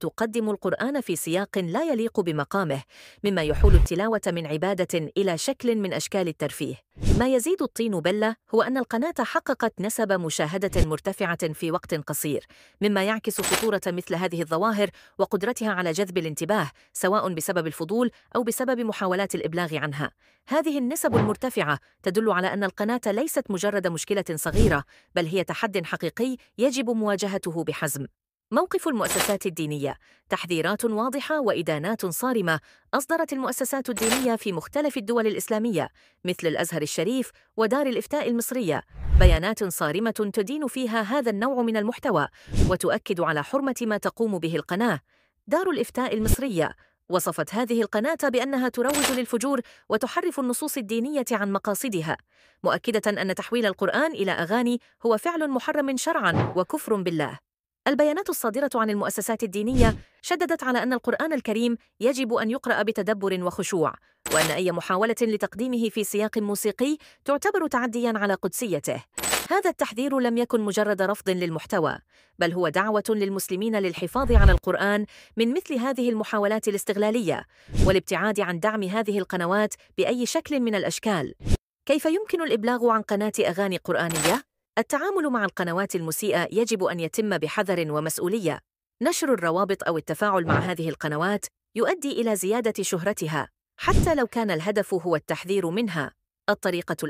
تقدم القرآن في سياق لا يليق بمقامه مما يحول التلاوة من عبادة إلى شكل من أشكال الترفيه ما يزيد الطين بلة هو أن القناة حققت نسب مشاهدة مرتفعة في وقت قصير مما يعكس خطورة مثل هذه الظواهر وقدرتها على جذب الانتباه سواء بسبب الفضول أو بسبب محاولات الإبلاغ عنها هذه النسب المرتفعة تدل على أن القناة ليست مجرد مشكلة صغيرة بل هي تحد حقيقي يجب مواجهته بحزم موقف المؤسسات الدينية تحذيرات واضحة وإدانات صارمة أصدرت المؤسسات الدينية في مختلف الدول الإسلامية مثل الأزهر الشريف ودار الإفتاء المصرية بيانات صارمة تدين فيها هذا النوع من المحتوى وتؤكد على حرمة ما تقوم به القناة دار الإفتاء المصرية وصفت هذه القناة بأنها تروج للفجور وتحرف النصوص الدينية عن مقاصدها، مؤكدة أن تحويل القرآن إلى أغاني هو فعل محرم شرعًا وكفر بالله. البيانات الصادرة عن المؤسسات الدينية شددت على أن القرآن الكريم يجب أن يقرأ بتدبر وخشوع، وأن أي محاولة لتقديمه في سياق موسيقي تعتبر تعدياً على قدسيته. هذا التحذير لم يكن مجرد رفض للمحتوى، بل هو دعوة للمسلمين للحفاظ على القرآن من مثل هذه المحاولات الاستغلالية، والابتعاد عن دعم هذه القنوات بأي شكل من الأشكال. كيف يمكن الإبلاغ عن قناة أغاني قرآنية؟ التعامل مع القنوات المسيئة يجب أن يتم بحذر ومسؤولية. نشر الروابط أو التفاعل مع هذه القنوات يؤدي إلى زيادة شهرتها، حتى لو كان الهدف هو التحذير منها. الطريقة